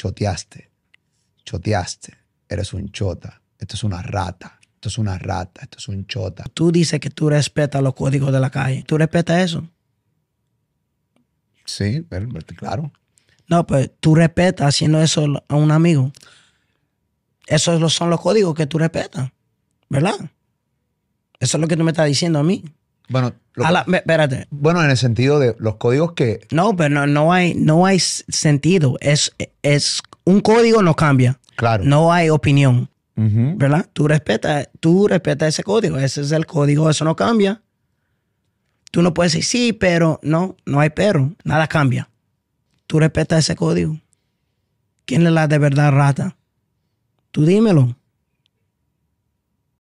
choteaste, choteaste, eres un chota, esto es una rata, esto es una rata, esto es un chota. Tú dices que tú respetas los códigos de la calle, ¿tú respetas eso? Sí, claro. No, pues tú respetas haciendo eso a un amigo. Esos son los códigos que tú respetas, ¿verdad? Eso es lo que tú me estás diciendo a mí. Bueno, bueno, en el sentido de los códigos que. No, pero no, hay, no hay sentido. Es, es un código no cambia. Claro. No hay opinión. ¿Verdad? Tú respetas, tú ese código. Ese es el código, eso no cambia. Tú no puedes decir sí, pero no, no hay pero. Nada cambia. Tú respetas ese código. ¿Quién es la de verdad rata? Tú dímelo.